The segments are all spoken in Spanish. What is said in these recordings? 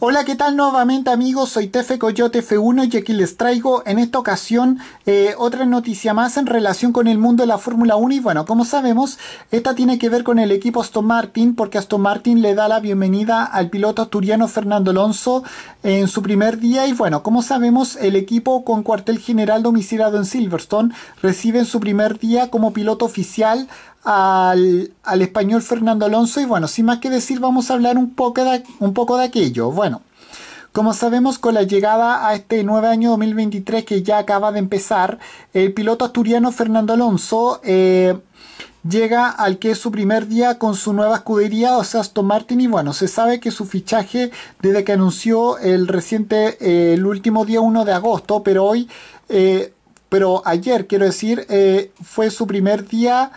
Hola, ¿qué tal nuevamente amigos? Soy Tefe Coyote F1 y aquí les traigo en esta ocasión eh, otra noticia más en relación con el mundo de la Fórmula 1 y bueno, como sabemos, esta tiene que ver con el equipo Aston Martin porque Aston Martin le da la bienvenida al piloto asturiano Fernando Alonso en su primer día y bueno, como sabemos, el equipo con cuartel general domiciliado en Silverstone recibe en su primer día como piloto oficial al, español Fernando Alonso. Y bueno, sin más que decir, vamos a hablar un poco de, un poco de aquello. Bueno, como sabemos, con la llegada a este nuevo año 2023 que ya acaba de empezar, el piloto asturiano Fernando Alonso eh, llega al que es su primer día con su nueva escudería, o sea, Aston Martin. Y bueno, se sabe que su fichaje desde que anunció el reciente, eh, el último día 1 de agosto, pero hoy, eh, pero ayer quiero decir, fue su primer día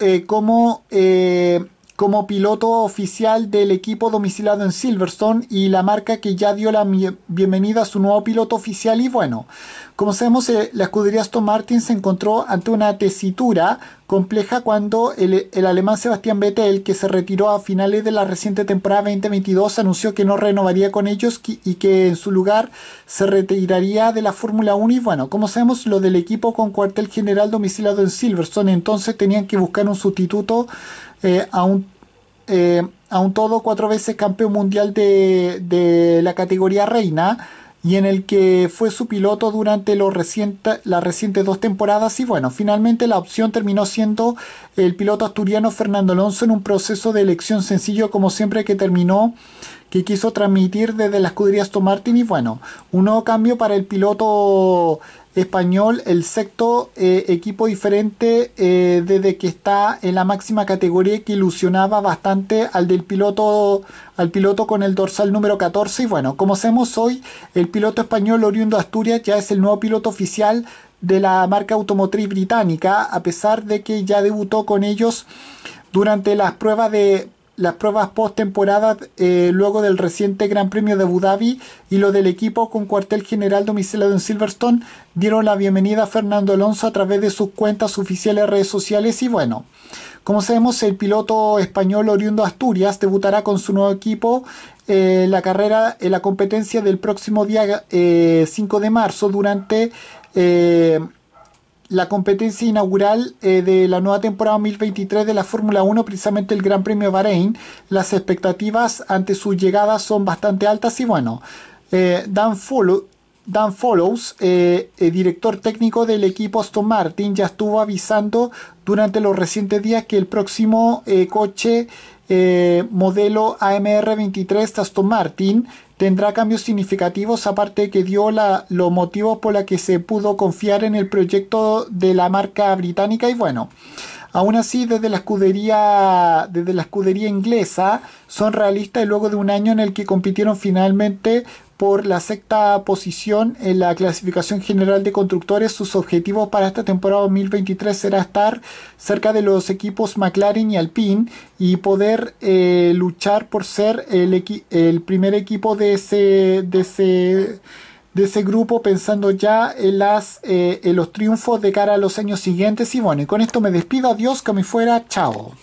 eh, cómo eh, como piloto oficial del equipo domiciliado en Silverstone y la marca que ya dio la bienvenida a su nuevo piloto oficial y bueno, como sabemos eh, la escudería Aston Martin se encontró ante una tesitura compleja cuando el, alemán Sebastián Vettel que se retiró a finales de la reciente temporada 2022 anunció que no renovaría con ellos y que en su lugar se retiraría de la Fórmula 1 y bueno, como sabemos lo del equipo con cuartel general domiciliado en Silverstone entonces tenían que buscar un sustituto eh, eh, a, un, todo cuatro veces campeón mundial de, de, la categoría reina y en el que fue su piloto durante las recientes dos temporadas y bueno, finalmente la opción terminó siendo el piloto asturiano Fernando Alonso en un proceso de elección sencillo como siempre que terminó que quiso transmitir desde la escudería Aston Martin y bueno, un nuevo cambio para el piloto español, el sexto eh, equipo diferente eh, desde que está en la máxima categoría que ilusionaba bastante al del piloto al piloto con el dorsal número 14 y bueno, como hacemos hoy, el piloto español oriundo Asturias ya es el nuevo piloto oficial de la marca automotriz británica, a pesar de que ya debutó con ellos durante las pruebas de las pruebas post-temporada eh, luego del reciente Gran Premio de Abu Dhabi y lo del equipo con cuartel general domiciliado en Silverstone dieron la bienvenida a Fernando Alonso a través de sus cuentas oficiales, redes sociales y bueno. Como sabemos, el piloto español oriundo Asturias debutará con su nuevo equipo eh, la carrera, en la competencia del próximo día 5 eh, de marzo durante eh, la competencia inaugural eh, de la nueva temporada 2023 de la Fórmula 1, precisamente el Gran Premio de Bahrein. Las expectativas ante su llegada son bastante altas y bueno, eh, Dan, Follow, Dan, Follows, eh, director técnico del equipo Aston Martin, ya estuvo avisando durante los recientes días que el próximo coche eh, modelo AMR23 ...Taston Martin tendrá cambios significativos, aparte que dio la, los motivos por los que se pudo confiar en el proyecto de la marca británica y bueno. Aún así, desde la escudería, desde la escudería inglesa, son realistas y luego de un año en el que compitieron finalmente por la sexta posición en la clasificación general de constructores. Sus objetivos para esta temporada 2023 será estar cerca de los equipos McLaren y Alpine y poder eh, luchar por ser el, primer equipo de ese, de ese, grupo pensando ya en, las, eh, en los triunfos de cara a los años siguientes. Y bueno, y con esto me despido. Adiós, que me fuera. Chao.